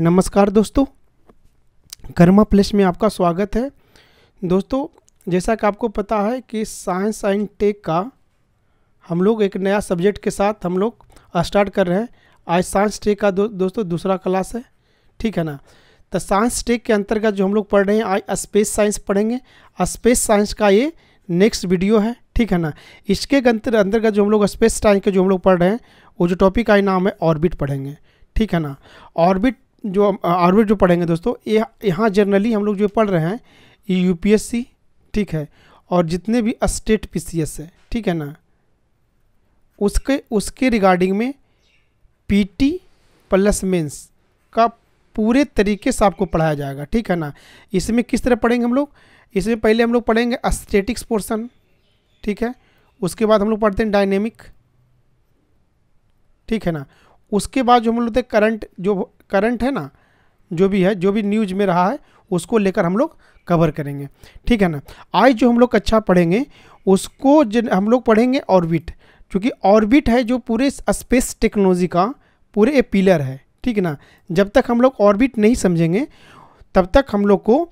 नमस्कार दोस्तों कर्मा प्लस में आपका स्वागत है दोस्तों जैसा कि आपको पता है कि साइंस एंड टेक का हम लोग एक नया सब्जेक्ट के साथ हम लोग स्टार्ट कर रहे हैं आज साइंस टेक का दो, दोस्तों दूसरा क्लास है ठीक है ना तो साइंस टेक के अंतर्गत जो हम लोग पढ़ रहे हैं आज स्पेस साइंस पढ़ेंगे स्पेस साइंस का ये नेक्स्ट वीडियो है ठीक है ना इसके अंतर्गत जो हम लोग स्पेस साइंस के जो हम लोग पढ़ रहे हैं वो जो टॉपिक का नाम है ऑर्बिट पढ़ेंगे ठीक है ना ऑर्बिट जो ऑर्बिट जो पढ़ेंगे दोस्तों ये यहाँ जनरली हम लोग जो पढ़ रहे हैं ये यू ठीक है और जितने भी स्टेट एस है ठीक है ना उसके उसके रिगार्डिंग में पीटी प्लस मेंस का पूरे तरीके से आपको पढ़ाया जाएगा ठीक है ना इसमें किस तरह पढ़ेंगे हम लोग इसमें पहले हम लोग पढ़ेंगे अस्टेटिक्स पोर्सन ठीक है उसके बाद हम लोग पढ़ते हैं डायनेमिक ठीक है ना उसके बाद जो हम लोग करंट जो करंट है ना जो भी है जो भी न्यूज में रहा है उसको लेकर हम लोग कवर करेंगे ठीक है ना आज जो हम लोग कक्षा पढ़ेंगे उसको हम लोग पढ़ेंगे ऑर्बिट क्योंकि ऑर्बिट है जो पूरे स्पेस टेक्नोलॉजी का पूरे ए पिलर है ठीक है ना जब तक हम लोग ऑर्बिट नहीं समझेंगे तब तक हम लोग को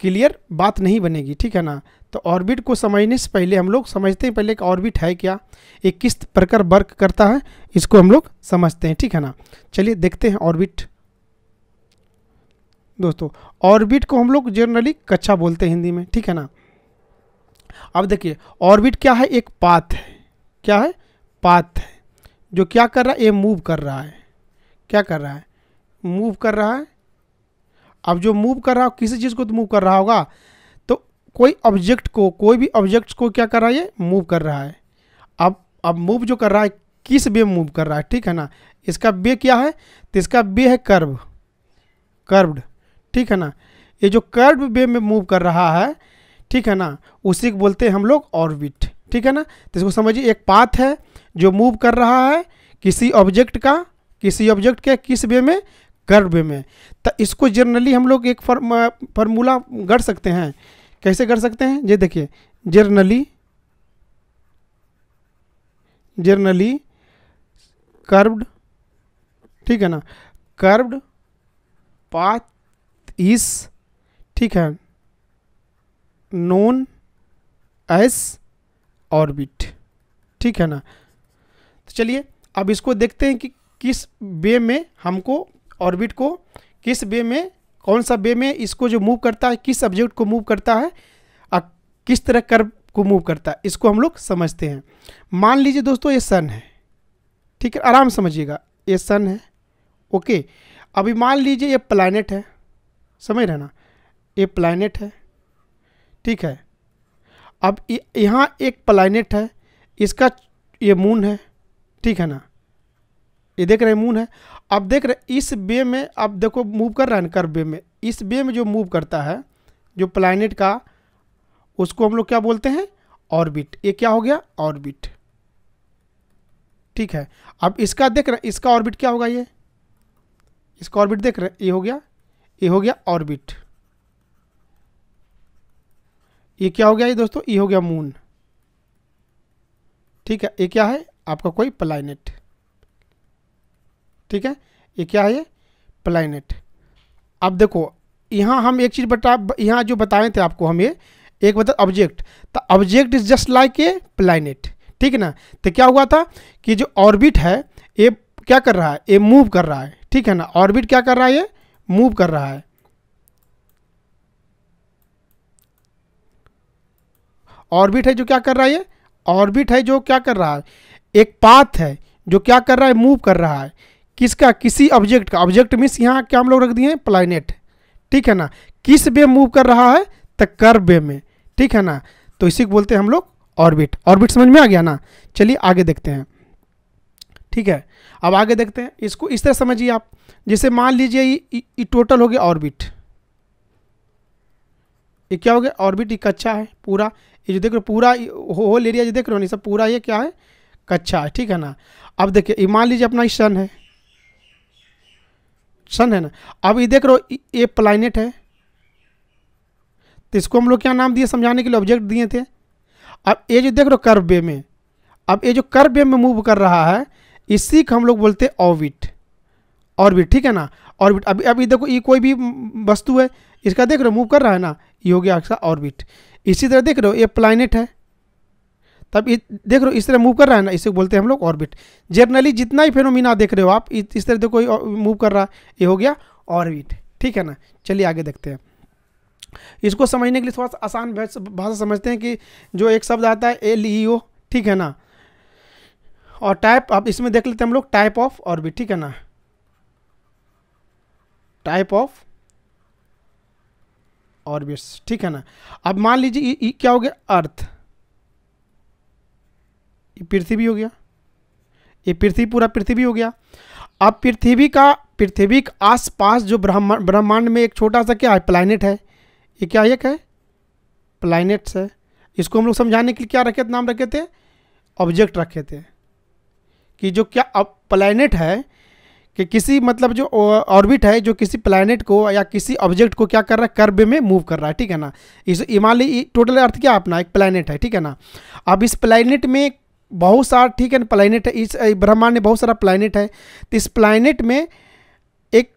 क्लियर बात नहीं बनेगी ठीक है ना तो ऑर्बिट को समझने से पहले हम लोग समझते हैं पहले कि ऑर्बिट है क्या एक किस प्रकार वर्क करता है इसको हम लोग समझते हैं ठीक है ना चलिए देखते हैं ऑर्बिट दोस्तों ऑर्बिट को हम लोग जनरली कच्छा बोलते हैं हिंदी में ठीक है ना अब देखिए ऑर्बिट क्या है एक पाथ है क्या है पाथ है जो क्या कर रहा है ये मूव कर रहा है क्या कर रहा है मूव कर रहा है अब जो मूव कर रहा हो किसी चीज़ को तो मूव कर रहा होगा कोई ऑब्जेक्ट को कोई भी ऑब्जेक्ट को क्या कर रहा है ये मूव कर रहा है अब अब मूव जो कर रहा है किस वे मूव कर रहा है ठीक है ना इसका वे क्या है तो इसका वे है कर्व कर्व्ड ठीक है ना ये जो कर्व वे में मूव कर रहा है ठीक है ना उसी को बोलते हैं हम लोग ऑर्बिट ठीक है ना तो इसको समझिए एक पाथ है जो मूव कर रहा है किसी ऑब्जेक्ट का किसी ऑब्जेक्ट के किस वे में कर्व वे में तो इसको जनरली हम लोग एक फॉर्मूला गढ़ सकते हैं कैसे कर सकते हैं ये देखिए जर्नली जर्नली कर्व्ड ठीक है ना कर्व्ड पाथ इस ठीक है नोन एस ऑर्बिट ठीक है ना तो चलिए अब इसको देखते हैं कि किस वे में हमको ऑर्बिट को किस वे में कौन सा वे में इसको जो मूव करता है किस सब्जेक्ट को मूव करता है और किस तरह कर को मूव करता है इसको हम लोग समझते हैं मान लीजिए दोस्तों ये सन है ठीक है आराम समझिएगा ये सन है ओके अभी मान लीजिए ये प्लानट है समझ रहे ना ये प्लानट है ठीक है अब यहाँ एक प्लानट है इसका ये मून है ठीक है ना ये देख रहे हैं मून है आप देख रहे इस बे में आप देखो मूव कर रहा है कर बे में इस बे में जो मूव करता है जो प्लानट का उसको हम लोग क्या बोलते हैं ऑर्बिट ये क्या हो गया ऑर्बिट ठीक है अब इसका देख रहे इसका ऑर्बिट क्या होगा ये इसका ऑर्बिट देख रहे ये हो गया ये हो गया ऑर्बिट ये क्या हो गया ये दोस्तों ये हो गया मून ठीक है ये क्या है आपका कोई प्लानट ठीक है ये क्या है ये प्लानट अब देखो यहाँ हम एक चीज़ बता यहाँ जो बताए थे आपको हम ये एक बता ऑब्जेक्ट तो object is just like a planet ठीक है ना तो क्या हुआ था कि जो ऑर्बिट है ये क्या कर रहा है ये मूव कर रहा है ठीक है ना ऑर्बिट क्या कर रहा है ये मूव कर रहा है ऑर्बिट है जो क्या कर रहा है ये ऑर्बिट है जो क्या कर रहा है एक पाथ है जो क्या कर रहा है मूव कर रहा है किसका किसी ऑब्जेक्ट का ऑब्जेक्ट मीन्स यहाँ क्या हम लोग रख दिए हैं प्लानेट ठीक है ना किस वे मूव कर रहा है तो कर वे में ठीक है ना तो इसी को बोलते हैं हम लोग ऑर्बिट ऑर्बिट समझ में आ गया ना चलिए आगे देखते हैं ठीक है अब आगे देखते हैं इसको इस तरह समझिए आप जैसे मान लीजिए ये टोटल हो गया ऑर्बिट ये क्या हो गया ऑर्बिट ये कच्चा है पूरा ये जो देख रहे हो पूरा होल एरिया जो देख रहे हो नहीं सब पूरा ये क्या है कच्चा है ठीक है ना अब देखिए ये मान लीजिए अपना ये सन है सन है ना अब ये देख रहे हो ये प्लाइनेट है तो इसको हम लोग क्या नाम दिए समझाने के लिए ऑब्जेक्ट दिए थे अब ये जो देख रहे हो कर्व वे में अब ये जो कर्व वे में मूव कर रहा है इसी को हम लोग बोलते हैं ऑबिट ऑर्बिट ठीक है ना ऑर्बिट अभी अभी देखो ये कोई भी वस्तु है इसका देख रहे हो मूव कर रहा है ना ये हो गया ऑर्बिट इसी तरह देख रहे हो ये प्लाइनेट है तब देख रहे हो इस तरह मूव कर रहा है ना इसे बोलते हैं हम लोग ऑर्बिट जनरली जितना ही फेनोमिना देख रहे हो आप इस तरह देखो मूव कर रहा है ये हो गया ऑर्बिट ठीक है ना चलिए आगे देखते हैं इसको समझने के लिए थोड़ा सा आसान भाषा समझते हैं कि जो एक शब्द आता है एल ई ओ ठीक है ना और टाइप अब इसमें देख लेते हैं हम लोग टाइप ऑफ ऑर्बिट ठीक है ना टाइप ऑफ ऑर्बिट्स ठीक है ना अब मान लीजिए क्या हो गया अर्थ ये पृथ्वी हो गया ये पृथ्वी पूरा पृथ्वी हो गया अब पृथ्वी का पृथ्वी के आसपास जो ब्रह्मांड ब्रह्मांड में एक छोटा सा क्या है प्लानट है ये क्या एक है प्लानट्स है इसको हम लोग समझाने के लिए क्या रखे नाम रखे थे ऑब्जेक्ट रखे थे कि जो क्या अब प्लानट है कि किसी मतलब जो ऑर्बिट है जो किसी प्लानट को या किसी ऑब्जेक्ट को क्या कर रहा है कर्ब में मूव कर रहा है ठीक है ना इस हिमालय टोटल अर्थ क्या अपना एक प्लानट है ठीक है ना अब इस प्लानट में बहुत सारा ठीक है ना प्लानट है इस ब्रह्मांड में बहुत सारा प्लानट है तो इस प्लानट में एक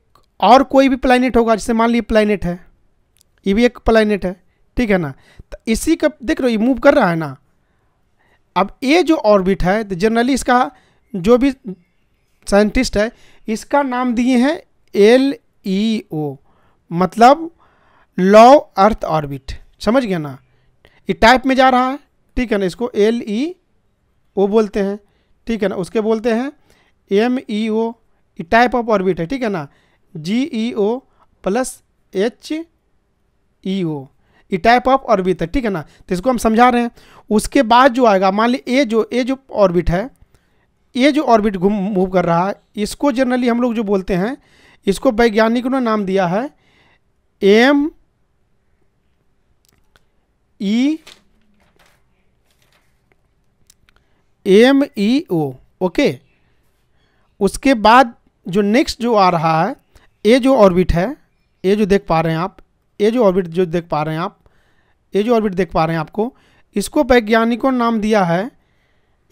और कोई भी प्लानट होगा जैसे मान लीजिए प्लानट है ये भी एक प्लानट है ठीक है ना तो इसी का देख लो ये मूव कर रहा है ना अब ये जो ऑर्बिट है तो जनरली इसका जो भी साइंटिस्ट है इसका नाम दिए हैं एल ई ओ मतलब लॉ अर्थ ऑर्बिट समझ गया ना ये टाइप में जा रहा है ठीक है ना इसको एल ई e ओ बोलते हैं ठीक है ना उसके बोलते हैं M E O type of orbit है ठीक है ना जी E O plus H E ओ ये टाइप ऑफ ऑर्बिट है ठीक है ना तो इसको हम समझा रहे हैं उसके बाद जो आएगा मान ली ए जो ए जो ऑर्बिट है ये जो ऑर्बिट घूम मूव कर रहा है इसको जनरली हम लोग जो बोलते हैं इसको वैज्ञानिकों ने नाम दिया है M E e M E O okay उसके बाद जो नेक्स्ट जो आ रहा है ये जो ऑर्बिट है ये जो देख पा रहे हैं आप ये जो ऑर्बिट जो देख पा रहे हैं आप ये जो ऑर्बिट देख पा रहे हैं आपको इसको वैज्ञानिकों ने नाम दिया है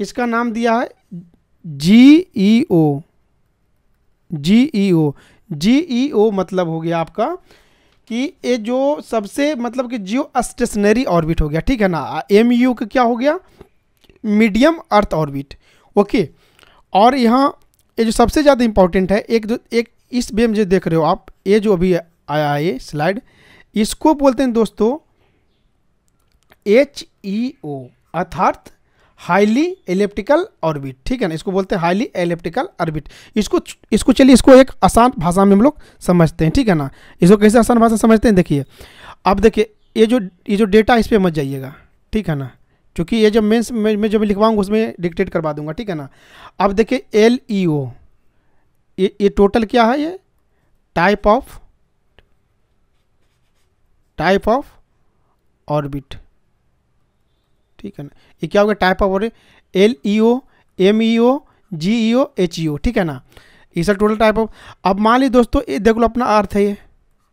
इसका नाम दिया है जी E O G E O G E ओ मतलब हो गया आपका कि ये जो सबसे मतलब कि जियो स्टेशनरी ऑर्बिट हो गया ठीक है ना एम यू का क्या हो गया मीडियम अर्थ ऑर्बिट ओके और यहाँ ये जो सबसे ज़्यादा इम्पॉर्टेंट है एक जो एक इस बेम जो देख रहे हो आप ये जो अभी आया है ये स्लाइड इसको बोलते हैं दोस्तों एच ई ओ अर्थात हाईली एलिप्टिकल ऑर्बिट ठीक है ना इसको बोलते हैं हाईली एलिप्टिकल ऑर्बिट इसको इसको चलिए इसको एक आसान भाषा में हम लोग समझते हैं ठीक है ना इसको कैसे आसान भाषा समझते हैं देखिए अब देखिए ये जो ये जो डेटा इस पर मत जाइएगा ठीक है ना क्योंकि ये जब मेंस में, जो जब मैं लिखवाऊंगा उसमें डिक्टेट करवा दूंगा ठीक है ना अब देखिए एल ई ओ ये ये टोटल क्या है ये type of type of orbit ठीक है ना ये क्या हो गया type of orbit L E O M E O G E O H E O ठीक है ना ये सब टोटल टाइप ऑफ अब मान ली दोस्तों ये देख लो अपना अर्थ है ये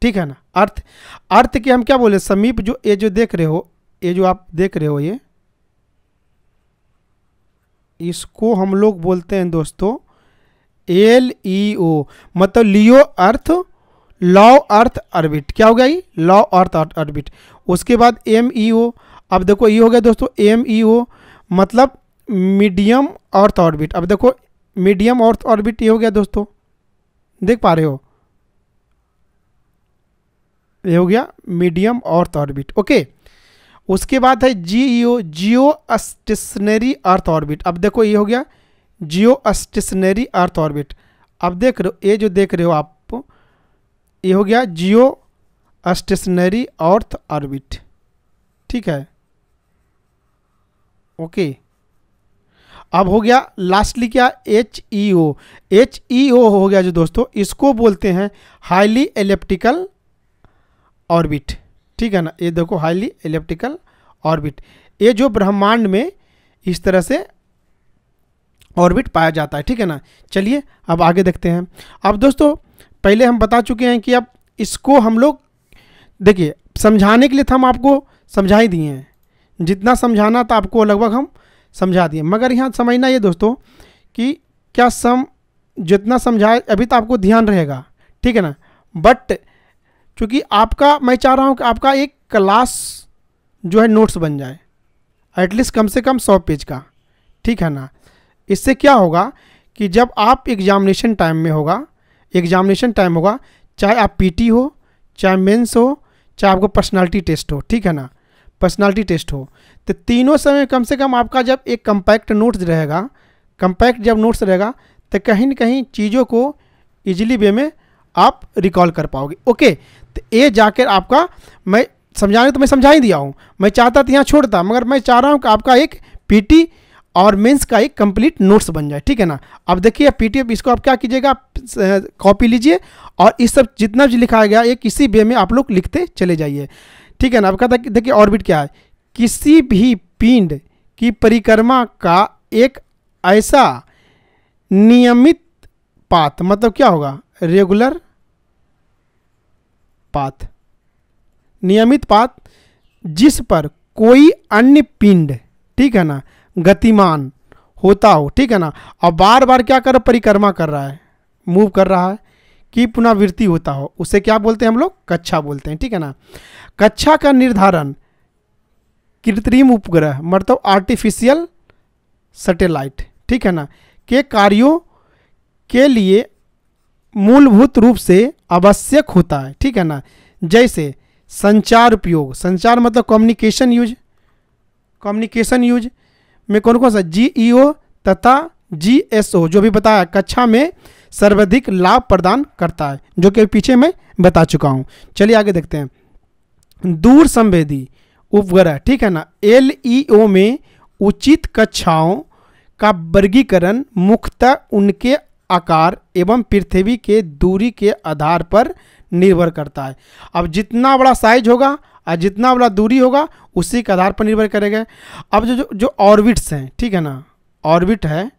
ठीक है ना अर्थ अर्थ के हम क्या बोले समीप जो ये जो देख रहे हो ये जो आप देख रहे हो ये इसको हम लोग बोलते हैं दोस्तों एल ई ओ मतलब लियो अर्थ लॉ अर्थ ऑर्बिट क्या हो गया ये लॉ अर्थ ऑर्बिट उसके बाद एम ई ओ अब देखो ये हो गया दोस्तों एम ई ओ मतलब मीडियम अर्थ ऑर्बिट अब देखो मीडियम अर्थ ऑर्बिट ये हो गया दोस्तों देख पा रहे हो ये हो गया मीडियम अर्थ ऑर्बिट ओके उसके बाद है जी जियो स्टेशनरी अर्थ ऑर्बिट अब देखो ये हो गया जियो स्टेशनरी अर्थ ऑर्बिट अब देख रहे हो ये जो देख रहे हो आप ये हो गया जियो स्टेशनरी अर्थ ऑर्बिट ठीक है ओके अब हो गया लास्टली क्या H E O H E ओ हो गया जो दोस्तों इसको बोलते हैं हाईली एलिप्टिकल ऑर्बिट ठीक है ना ये देखो हाईली इलेप्टिकल ऑर्बिट ये जो ब्रह्मांड में इस तरह से ऑर्बिट पाया जाता है ठीक है ना चलिए अब आगे देखते हैं अब दोस्तों पहले हम बता चुके हैं कि अब इसको हम लोग देखिए समझाने के लिए तो हम आपको समझा ही दिए हैं जितना समझाना था आपको लगभग हम समझा दिए मगर यहाँ समझना ये दोस्तों कि क्या सम जितना समझाए अभी तो आपको ध्यान रहेगा ठीक है ना बट क्योंकि आपका मैं चाह रहा हूँ कि आपका एक क्लास जो है नोट्स बन जाए एटलीस्ट कम से कम सौ पेज का ठीक है ना इससे क्या होगा कि जब आप एग्जामिनेशन टाइम में होगा एग्जामिनेशन टाइम होगा चाहे आप पीटी हो चाहे मेंस हो चाहे आपको पर्सनालिटी टेस्ट हो ठीक है ना पर्सनालिटी टेस्ट हो तो तीनों समय कम से कम आपका जब एक कंपैक्ट नोट्स रहेगा कंपैक्ट जब नोट्स रहेगा तो कहीं ना कहीं चीज़ों को ईजिली वे में आप रिकॉल कर पाओगे ओके तो ये जाकर आपका मैं समझाने तो मैं समझा ही दिया हूँ मैं चाहता तो यहाँ छोड़ता मगर मैं चाह रहा हूँ कि आपका एक पीटी और मेंस का एक कंप्लीट नोट्स बन जाए ठीक है ना अब देखिए पीटी इसको आप क्या कीजिएगा कॉपी लीजिए और इस सब जितना भी लिखा गया ये किसी वे में आप लोग लिखते चले जाइए ठीक है ना आपका देखिए ऑर्बिट क्या है किसी भी पिंड की परिक्रमा का एक ऐसा नियमित पात मतलब क्या होगा रेगुलर पाथ नियमित पात जिस पर कोई अन्य पिंड ठीक है ना गतिमान होता हो ठीक है ना और बार बार क्या कर परिक्रमा कर रहा है मूव कर रहा है कि पुनरावृत्ति होता हो उसे क्या बोलते हैं हम लोग कक्षा बोलते हैं ठीक है ना कक्षा का निर्धारण कृत्रिम उपग्रह मतलब आर्टिफिशियल सैटेलाइट ठीक है ना के कार्यों के लिए मूलभूत रूप से आवश्यक होता है ठीक है ना जैसे संचार उपयोग संचार मतलब कम्युनिकेशन यूज कम्युनिकेशन यूज में कौन कौन सा जी ई ओ तथा जी एस ओ जो भी बताया कक्षा में सर्वाधिक लाभ प्रदान करता है जो कि पीछे मैं बता चुका हूँ चलिए आगे देखते हैं दूर संवेदी उपग्रह ठीक है ना एल ई ओ में उचित कक्षाओं का वर्गीकरण मुख्यतः उनके आकार एवं पृथ्वी के दूरी के आधार पर निर्भर करता है अब जितना बड़ा साइज होगा और जितना बड़ा दूरी होगा उसी के आधार पर निर्भर करेगा अब जो जो, जो ऑर्बिट्स हैं ठीक है ना ऑर्बिट है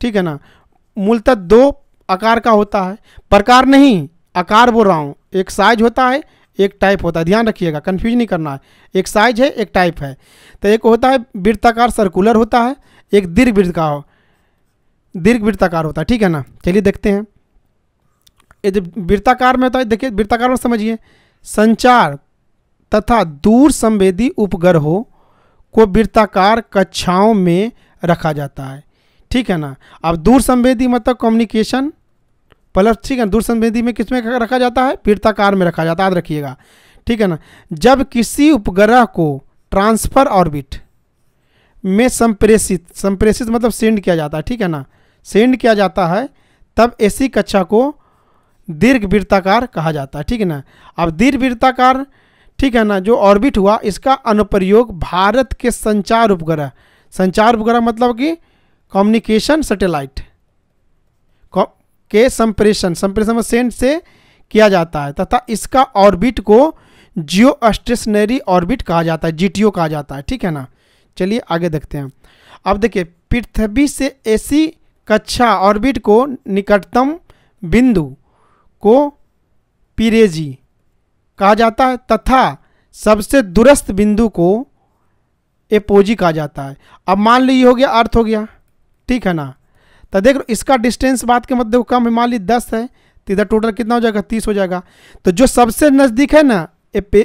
ठीक है ना मूलतः दो आकार का होता है प्रकार नहीं आकार बोल रहा हूँ एक साइज होता है एक टाइप होता है ध्यान रखिएगा कन्फ्यूज नहीं करना है एक साइज है एक टाइप है तो एक होता है वृत्ताकार सर्कुलर होता है एक दीर्घ वृत्त का हो दीर्घ वृत्ताकार होता है ठीक है ना चलिए देखते हैं ये जब वृत्ताकार में होता है देखिए वृत्ताकार में समझिए संचार तथा दूर संवेदी उपग्रहों को वृत्ताकार कक्षाओं में रखा जाता है ठीक है ना अब दूर संवेदी मतलब कम्युनिकेशन प्लस ठीक है दूर संवेदी में किस में रखा जाता है वृत्ताकार में रखा जाता है याद रखिएगा ठीक है ना जब किसी उपग्रह को ट्रांसफर ऑर्बिट में संप्रेषित संप्रेषित मतलब सेंड किया जाता है ठीक है ना सेंड किया जाता है तब ऐसी कक्षा को दीर्घ वृत्ताकार कहा जाता है ठीक है ना अब दीर्घ वृत्ताकार ठीक है ना जो ऑर्बिट हुआ इसका अनुप्रयोग भारत के संचार उपग्रह संचार उपग्रह मतलब कि कम्युनिकेशन सैटेलाइट के संप्रेषण संप्रेषण सेंड से किया जाता है तथा इसका ऑर्बिट को जियो स्टेशनरी ऑर्बिट कहा जाता है जीटीओ कहा जाता है ठीक है ना चलिए आगे देखते हैं अब देखिए पृथ्वी से ऐसी कक्षा ऑर्बिट को निकटतम बिंदु को पिरेजी कहा जाता है तथा सबसे दुरस्त बिंदु को एपोजी कहा जाता है अब मान लीजिए हो गया अर्थ हो गया ठीक है ना तो देख लो इसका डिस्टेंस बात के मतलब कम है मान ली दस है तो इधर टोटल कितना हो जाएगा तीस हो जाएगा तो जो सबसे नज़दीक है ना ए पे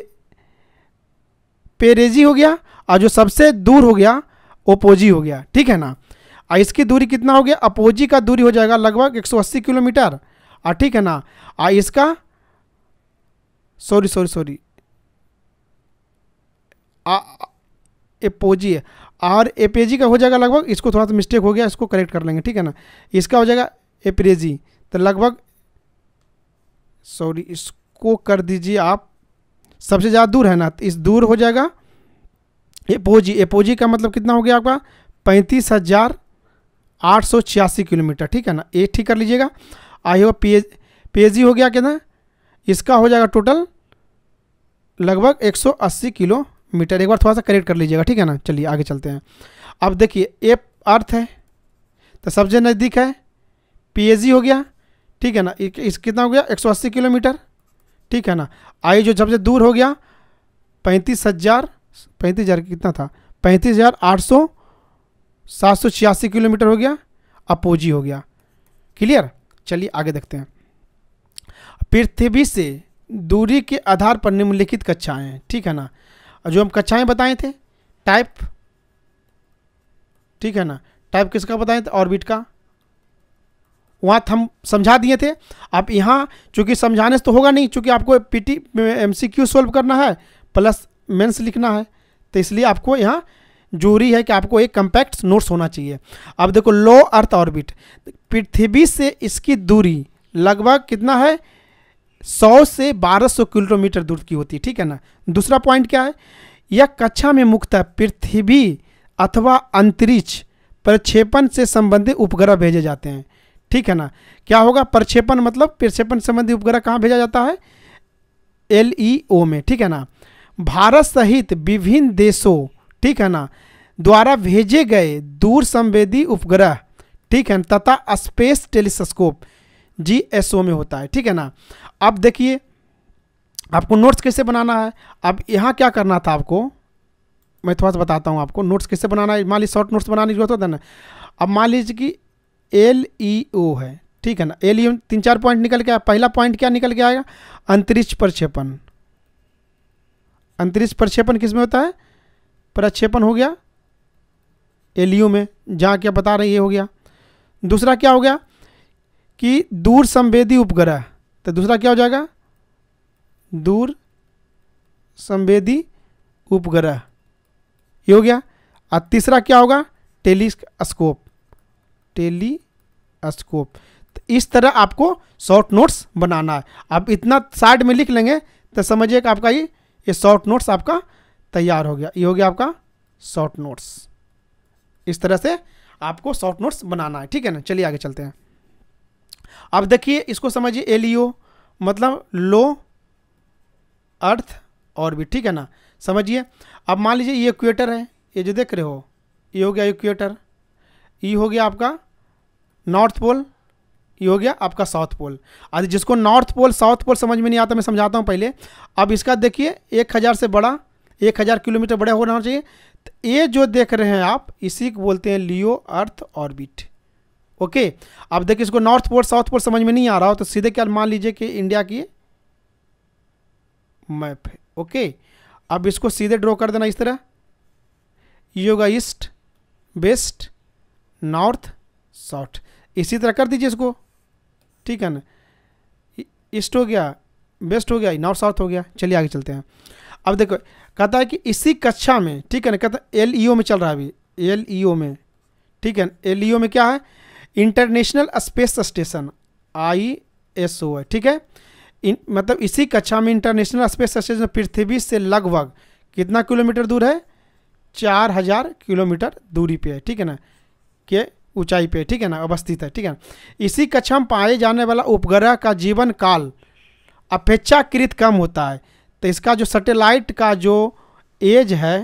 पेरेजी हो गया और जो सबसे दूर हो गया ओपोजी हो गया ठीक है ना और इसकी दूरी कितना हो गया अपोजी का दूरी हो जाएगा लगभग 180 किलोमीटर और ठीक है ना और इसका सॉरी सॉरी सॉरी एपोजी है और एपेजी का हो जाएगा लगभग इसको थोड़ा सा मिस्टेक हो गया इसको करेक्ट कर लेंगे ठीक है ना इसका हो जाएगा एपरेजी तो लगभग सॉरी इसको कर दीजिए आप सबसे ज़्यादा दूर है ना तो इस दूर हो जाएगा एपोजी एपोजी का मतलब कितना हो गया आपका पैंतीस हज़ार आठ सौ छियासी किलोमीटर ठीक है ना ए ठीक कर लीजिएगा आई हो पी पेजी हो गया कितना इसका हो जाएगा टोटल लगभग 180 किलोमीटर एक बार थोड़ा सा करेक्ट कर लीजिएगा ठीक है ना चलिए आगे चलते हैं अब देखिए ए अर्थ है तो सबसे नज़दीक है पी हो गया ठीक है ना इस कितना हो गया 180 किलोमीटर ठीक है ना आई जो सबसे दूर हो गया पैंतीस हज़ार पैंतीस हज़ार कितना था पैंतीस हज़ार आठ सौ सात सौ छियासी किलोमीटर हो गया अपोजी हो गया क्लियर चलिए आगे देखते हैं पृथ्वी से दूरी के आधार पर निम्नलिखित कक्षाएं हैं ठीक है ना जो हम कक्षाएं बताए थे टाइप ठीक है ना टाइप किसका बताए थे ऑर्बिट का वहाँ हम समझा दिए थे आप यहाँ चूँकि समझाने से तो होगा नहीं चूँकि आपको पीटी एमसीक्यू सॉल्व करना है प्लस मेंस लिखना है तो इसलिए आपको यहाँ जरूरी है कि आपको एक कंपैक्ट नोट्स होना चाहिए अब देखो लो अर्थ ऑर्बिट पृथ्वी से इसकी दूरी लगभग कितना है सौ से बारह सौ किलोमीटर दूर की होती है ठीक है ना दूसरा पॉइंट क्या है यह कक्षा में मुख्यतः पृथ्वी अथवा अंतरिक्ष प्रक्षेपण से संबंधित उपग्रह भेजे जाते हैं ठीक है ना क्या होगा प्रक्षेपण मतलब प्रक्षेपण संबंधी उपग्रह कहाँ भेजा जाता है एल ई ओ में ठीक है ना भारत सहित विभिन्न देशों ठीक है ना द्वारा भेजे गए दूर संवेदी उपग्रह ठीक है ना तथा space telescope G S O में होता है ठीक है ना अब देखिए आपको नोट्स कैसे बनाना है अब यहाँ क्या करना था आपको मैं थोड़ा सा बताता हूँ आपको नोट्स कैसे बनाना है मान लीजिए शॉर्ट नोट्स बनाने की जरूरत होता है ना अब मान लीजिए कि एल ई ओ है ठीक है ना एल ई ओ तीन चार पॉइंट निकल के आया पहला पॉइंट क्या निकल के आएगा अंतरिक्ष प्रक्षेपण अंतरिक्ष प्रक्षेपण किस में होता है प्रक्षेपण हो गया एलयू में जहाँ क्या बता रही है हो गया दूसरा क्या हो गया कि दूर संवेदी उपग्रह तो दूसरा क्या हो जाएगा दूर संवेदी उपग्रह ये हो गया और तीसरा क्या होगा टेलीस्कोप टेलीस्कोप तो इस तरह आपको शॉर्ट नोट्स बनाना है आप इतना साइड में लिख लेंगे तो समझिए कि आपका ये ये शॉर्ट नोट्स आपका तैयार हो गया ये हो गया आपका शॉर्ट नोट्स इस तरह से आपको शॉर्ट नोट्स बनाना है ठीक है ना चलिए आगे चलते हैं अब देखिए इसको समझिए एल e मतलब लो अर्थ और भी ठीक है ना समझिए अब मान लीजिए ये इक्वेटर है ये जो देख रहे हो ये हो गया इक्वेटर ये हो गया आपका नॉर्थ पोल ये हो गया आपका साउथ पोल अरे जिसको नॉर्थ पोल साउथ पोल समझ में नहीं आता मैं समझाता हूँ पहले अब इसका देखिए एक हज़ार से बड़ा एक हज़ार किलोमीटर बड़ा होना चाहिए तो ये जो देख रहे हैं आप इसी को बोलते हैं लियो अर्थ ऑर्बिट ओके अब देखिए इसको नॉर्थ पोल साउथ पोल समझ में नहीं आ रहा हो तो सीधे क्या मान लीजिए कि इंडिया की मैप है ओके अब इसको सीधे ड्रॉ कर देना इस तरह ये होगा ईस्ट वेस्ट नॉर्थ साउथ इसी तरह कर दीजिए इसको ठीक है ना ईस्ट हो गया वेस्ट हो गया नॉर्थ साउथ हो गया चलिए आगे चलते हैं अब देखो कहता है कि इसी कक्षा में ठीक है ना कहता है एल ई ओ में चल रहा है अभी एल ई ओ में ठीक है ना एल ई ओ में क्या है International Space Station I S O है ठीक है इन मतलब इसी कक्षा में इंटरनेशनल स्पेस स्टेशन पृथ्वी से लगभग कितना किलोमीटर दूर है चार हज़ार किलोमीटर दूरी पे है ठीक है ना के ऊंचाई पे ठीक है ना अवस्थित है ठीक है ना इसी कक्षा में पाए जाने वाला उपग्रह का जीवन काल अपेक्षाकृत कम होता है तो इसका जो सैटेलाइट का जो एज है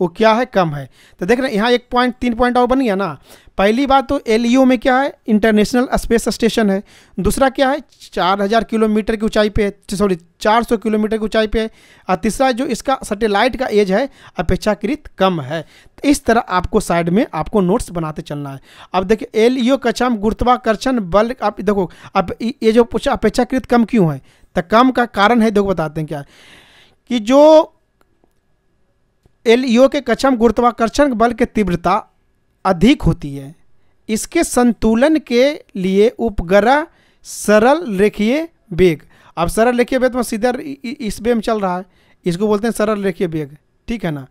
वो क्या है कम है तो देख रहे हैं यहाँ एक पॉइंट तीन पॉइंट और बन गया ना पहली बात तो एल में क्या है इंटरनेशनल स्पेस स्टेशन है दूसरा क्या है चार हज़ार किलोमीटर की ऊंचाई पे सॉरी चार सौ किलोमीटर की ऊंचाई पे है और तीसरा जो इसका सैटेलाइट का एज है अपेक्षाकृत कम है तो इस तरह आपको साइड में आपको नोट्स बनाते चलना है अब देखिए एल ई कक्षा में गुरुत्वाकर्षण बल आप देखो अब ये जो पूछा अपेक्षाकृत कम क्यों है तो कम का कारण है देखो बताते हैं क्या कि जो एल के कक्षम गुरुत्वाकर्षण बल की तीव्रता अधिक होती है इसके संतुलन के लिए उपग्रह सरल रेखीय वेग अब सरल रेखीय वेग तो सीधा इस वे में चल रहा है इसको बोलते हैं सरल रेखीय वेग ठीक है ना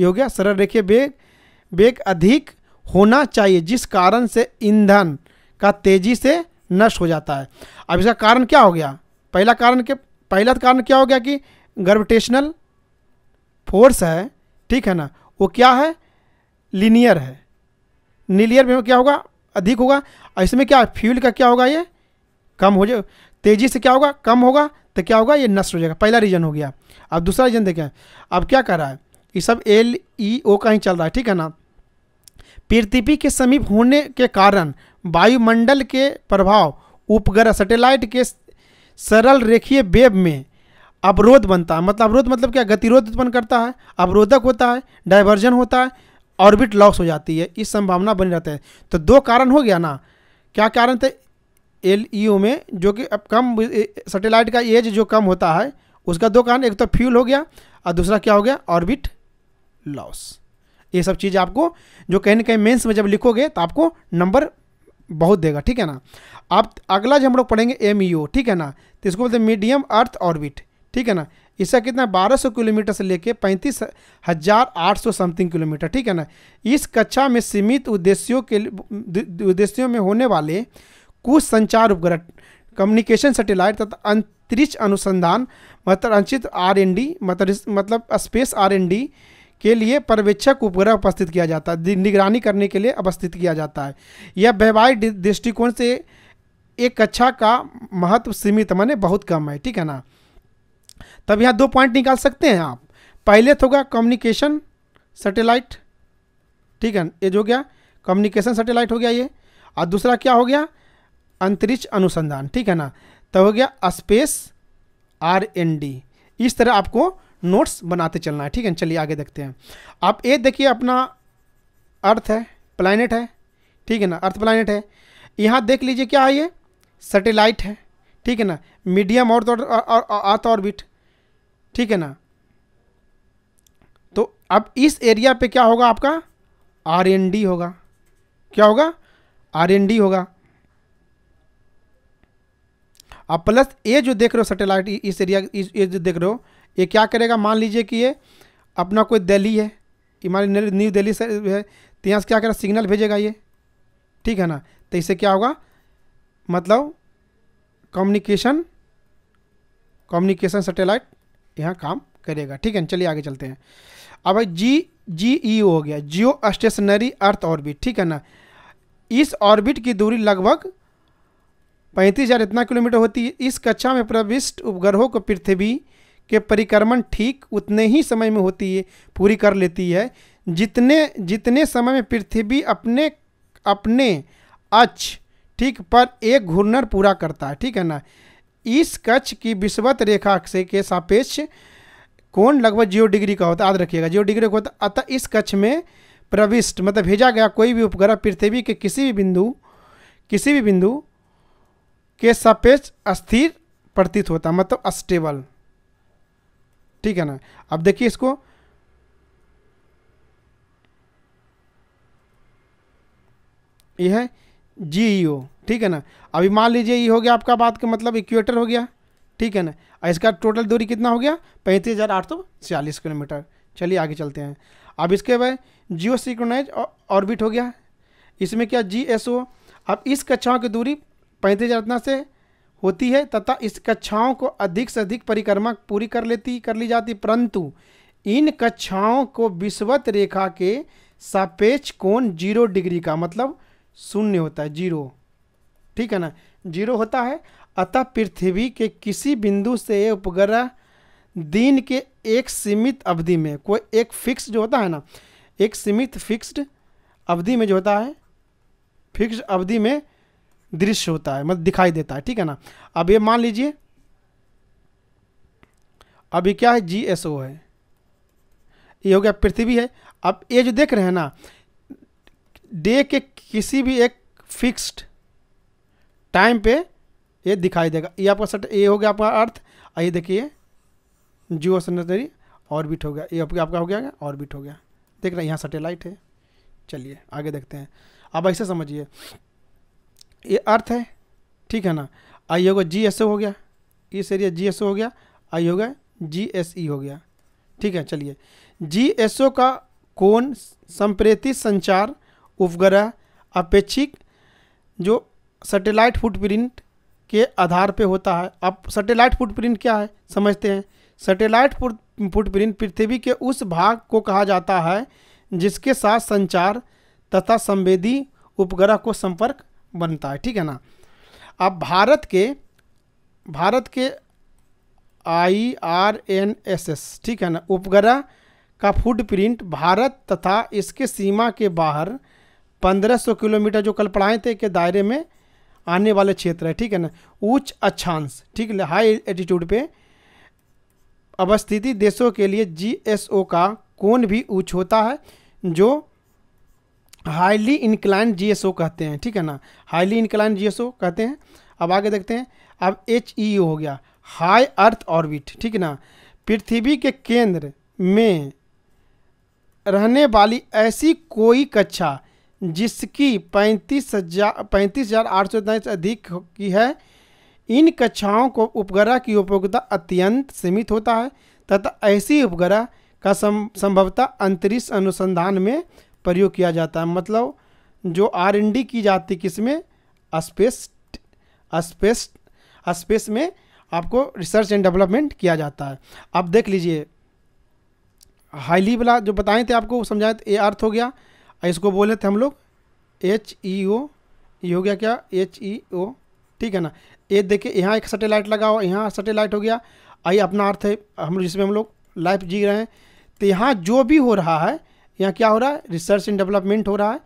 ये हो गया सरल रेखीय वेग वेग अधिक होना चाहिए जिस कारण से ईंधन का तेज़ी से नष्ट हो जाता है अब इसका कारण क्या हो गया पहला कारण के पहला तो कारण क्या हो गया कि ग्रेविटेशनल फोर्स है ठीक है ना वो क्या है लीनियर है नीलियर में क्या होगा अधिक होगा इसमें क्या फ्यूल का क्या होगा ये कम हो जाए तेज़ी से क्या होगा कम होगा तो क्या होगा ये नष्ट हो जाएगा पहला रीजन हो गया अब दूसरा रीजन देखें अब क्या कर रहा है ये सब एल ई ओ का ही चल रहा है ठीक है ना पृथ्वी के समीप होने के कारण वायुमंडल के प्रभाव उपग्रह सैटेलाइट के सरल रेखीय वेब में अवरोध बनता है मतलब अवरोध मतलब क्या गतिरोध उत्पन्न करता है अवरोधक होता है डाइवर्जन होता है ऑर्बिट लॉस हो जाती है इस संभावना बनी रहते हैं तो दो कारण हो गया ना क्या कारण थे एल यू e में जो कि अब कम सैटेलाइट का एज जो कम होता है उसका दो कारण एक तो फ्यूल हो गया और दूसरा क्या हो गया ऑर्बिट लॉस ये सब चीज़ आपको जो कहीं ना कहीं मेंस में जब लिखोगे तो आपको नंबर बहुत देगा ठीक है ना आप अगला जो हम लोग पढ़ेंगे एम e ठीक है ना तो इसको बोलते हैं मीडियम अर्थ ऑर्बिट ठीक है ना इसका कितना बारह सौ किलोमीटर से लेके पैंतीस हजार आठ सौ समथिंग किलोमीटर ठीक है ना इस कक्षा में सीमित उद्देश्यों के उद्देश्यों में होने वाले कुछ संचार उपग्रह कम्युनिकेशन सेटेलाइट तथा अंतरिक्ष अनुसंधान मतलब अंचित आर एन डी मतलब मतलब स्पेस आर एन डी के लिए पर्यवेक्षक उपग्रह उपस्थित किया जाता है निगरानी करने के लिए अवस्थित किया जाता है यह व्यवहारिक दृष्टिकोण से एक कक्षा का महत्व सीमित माने बहुत कम है ठीक है ना तब यहाँ दो पॉइंट निकाल सकते हैं आप पहले तो होगा कम्युनिकेशन सैटेलाइट ठीक है ये जो हो गया कम्युनिकेशन सैटेलाइट हो गया ये और दूसरा क्या हो गया अंतरिक्ष अनुसंधान ठीक है ना तब हो गया स्पेस आर एन डी इस तरह आपको नोट्स बनाते चलना है ठीक है चलिए आगे देखते हैं आप ये देखिए अपना अर्थ है प्लानट है ठीक है ना अर्थ प्लानट है यहाँ देख लीजिए क्या है ये सैटेलाइट है ठीक है ना मीडियम और अर्थ तो ऑर्बिट ठीक है ना तो अब इस एरिया पे क्या होगा आपका आर एन डी होगा क्या होगा आर एन डी होगा अब प्लस ये जो देख रहे हो सैटेलाइट इस एरिया इस ये जो देख रहे हो ये क्या करेगा मान लीजिए कि ये अपना कोई दिल्ली है हमारी न्यू दिल्ली से है तो यहाँ से क्या करेगा सिग्नल भेजेगा ये ठीक है ना तो इससे क्या होगा मतलब कम्युनिकेशन कम्युनिकेशन सैटेलाइट यहाँ काम करेगा ठीक है चलिए आगे चलते हैं अब भाई जी जी ई हो गया जियो स्टेशनरी अर्थ ऑर्बिट ठीक है ना इस ऑर्बिट की दूरी लगभग पैंतीस हज़ार इतना किलोमीटर होती है इस कक्षा में प्रविष्ट उपग्रहों को पृथ्वी के परिक्रमण ठीक उतने ही समय में होती है पूरी कर लेती है जितने जितने समय में पृथ्वी अपने अपने अच्छ ठीक पर एक घूर्णन पूरा करता है ठीक है ना इस कच्छ की विषवत रेखा से के सापेक्ष कोण लगभग जीरो डिग्री का होता है याद रखिएगा जीरो डिग्री का होता अतः इस कच्छ में प्रविष्ट मतलब भेजा गया कोई भी उपग्रह पृथ्वी के किसी भी बिंदु किसी भी बिंदु के सापेक्ष अस्थिर प्रतीत होता मतलब अस्टेबल ठीक है ना अब देखिए इसको यह है जी ओ ठीक है ना अभी मान लीजिए ये हो गया आपका बात का मतलब इक्वेटर हो गया ठीक है ना इसका टोटल दूरी कितना हो गया पैंतीस हज़ार आठ सौ छियालीस किलोमीटर चलिए आगे चलते हैं अब इसके बाद जियो सिक्रोनाइज ऑर्बिट हो गया इसमें क्या जी एस ओ अब इस कक्षाओं की दूरी पैंतीस हज़ार इतना से होती है तथा इस कक्षाओं को अधिक से अधिक परिक्रमा पूरी कर लेती कर ली जाती परंतु इन कक्षाओं को विश्वत रेखा के सापेक्ष कोण जीरो डिग्री का मतलब शून्य होता है जीरो ठीक है ना जीरो होता है अतः पृथ्वी के किसी बिंदु से उपग्रह दिन के एक सीमित अवधि में कोई एक फिक्स जो होता है ना एक सीमित फिक्स्ड अवधि में जो होता है फिक्स अवधि में दृश्य होता है मतलब दिखाई देता है ठीक है ना अब ये मान लीजिए अभी क्या है जी एस ओ है ये हो गया पृथ्वी है अब ये जो देख रहे हैं ना डे के किसी भी एक फिक्स्ड टाइम पे ये दिखाई देगा ये आपका सट ये हो गया आपका अर्थ आइए देखिए जियो सैनिटरी ऑर्बिट हो गया ये आपका हो गया ऑर्बिट हो गया देख रहे हैं यहाँ सेटेलाइट है चलिए आगे देखते हैं अब ऐसे समझिए ये अर्थ है ठीक है ना आई होगा जी एस हो गया इस एरिया जी एस हो गया आई होगा जी एस ई हो गया ठीक है चलिए जी एस ओ का कौन संप्रेति संचार उपग्रह अपेक्षिक जो सैटेलाइट फुटप्रिंट के आधार पे होता है अब सैटेलाइट फुटप्रिंट क्या है समझते हैं सैटेलाइट फुटप्रिंट पृथ्वी के उस भाग को कहा जाता है जिसके साथ संचार तथा संवेदी उपग्रह को संपर्क बनता है ठीक है ना अब भारत के भारत के I R N S S ठीक है ना उपग्रह का फुटप्रिंट भारत तथा इसके सीमा के बाहर 1500 किलोमीटर जो कल पढ़ाए थे के दायरे में आने वाले क्षेत्र है ठीक है ना उच्च अच्छांश ठीक है हाई एटीट्यूड पे अवस्थिति देशों के लिए जीएसओ का कोण भी उच्च होता है जो हाईली इंक्लाइन जीएसओ कहते हैं ठीक है ना हाईली इंक्लाइन जीएसओ कहते हैं अब आगे देखते हैं अब एच ई e हो गया हाई अर्थ ऑर्बिट ठीक ना पृथ्वी के केंद्र में रहने वाली ऐसी कोई कक्षा जिसकी पैंतीस हजार पैंतीस हजार आठ सौ तैंतीस अधिक की है इन कक्षाओं को उपग्रह की उपयोगिता अत्यंत सीमित होता है तथा ऐसी उपग्रह का संभवतः अंतरिक्ष अनुसंधान में प्रयोग किया जाता है मतलब जो आर एन डी की जाती किसमें स्पेस स्पेस स्पेस में आपको रिसर्च एंड डेवलपमेंट किया जाता है आप देख लीजिए हाईली वाला जो बताए थे आपको समझाए ए अर्थ हो गया इसको बोले थे हम लोग एच ई ओ ये हो गया क्या एच ई ओ ठीक है ना ये देखिए यहाँ एक सैटेलाइट लगा हुआ यहाँ सैटेलाइट हो गया आई अपना अर्थ है हम जिसमें हम लोग लाइफ जी रहे हैं तो यहाँ जो भी हो रहा है यहाँ क्या हो रहा है रिसर्च एंड डेवलपमेंट हो रहा है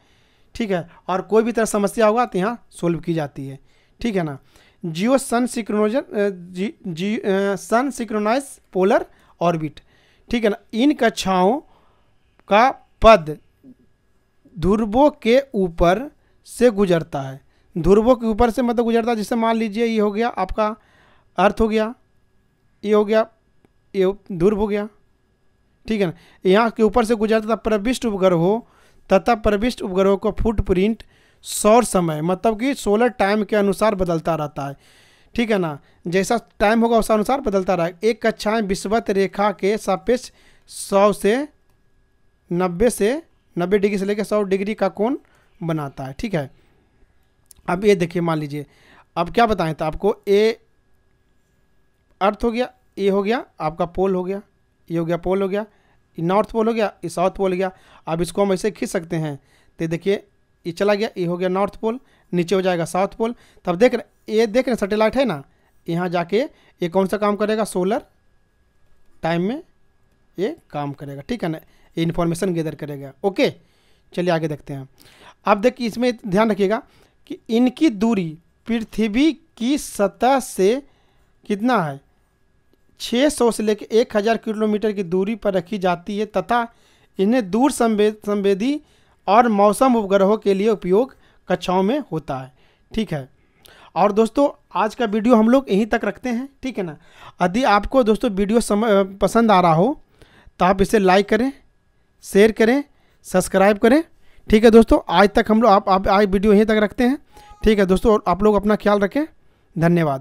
ठीक है और कोई भी तरह समस्या होगा तो यहाँ सोल्व की जाती है ठीक है ना जियो सन सिक्रोनोजन जी जी सन सिक्रोनाइज पोलर ऑर्बिट ठीक है ना इन कक्षाओं का पद ध्रुवों के ऊपर से गुजरता है ध्रुवों के ऊपर से मतलब गुजरता है जैसे मान लीजिए ये हो गया आपका अर्थ हो गया ये हो गया ये ध्रुव हो गया ठीक है ना यहाँ के ऊपर से गुजरता था प्रविष्ट उपग्रहों तथा प्रविष्ट उपग्रहों का फुटप्रिंट सौर समय मतलब कि सोलर टाइम के अनुसार बदलता रहता है ठीक है ना जैसा टाइम होगा उस अनुसार बदलता रहा एक कक्षाएँ विश्वत रेखा के सापेक्ष सौ से नब्बे से नब्बे डिग्री से लेकर सौ डिग्री का कोण बनाता है ठीक है अब ये देखिए मान लीजिए अब क्या बताएं तो आपको ए अर्थ हो गया ए हो गया आपका पोल हो गया ये हो गया पोल हो गया नॉर्थ पोल हो गया ये साउथ पोल हो गया अब इसको हम ऐसे खींच सकते हैं तो देखिए ये चला गया ये हो गया नॉर्थ पोल नीचे हो जाएगा साउथ पोल तब देख रहे ये देख रहे सेटेलाइट है ना यहाँ जाके ये कौन सा काम करेगा सोलर टाइम में ये काम करेगा ठीक है ना इन्फॉर्मेशन गैदर करेगा ओके चलिए आगे देखते हैं अब देखिए इसमें ध्यान रखिएगा कि इनकी दूरी पृथ्वी की सतह से कितना है 600 से लेकर 1000 किलोमीटर की दूरी पर रखी जाती है तथा इन्हें दूर संवेद संवेदी और मौसम उपग्रहों के लिए उपयोग कक्षाओं में होता है ठीक है और दोस्तों आज का वीडियो हम लोग यहीं तक रखते हैं ठीक है ना यदि आपको दोस्तों वीडियो पसंद आ रहा हो तो आप इसे लाइक करें शेयर करें सब्सक्राइब करें ठीक है दोस्तों आज तक हम लोग आप, आप आज वीडियो यहीं तक रखते हैं ठीक है दोस्तों आप लोग अपना ख्याल रखें धन्यवाद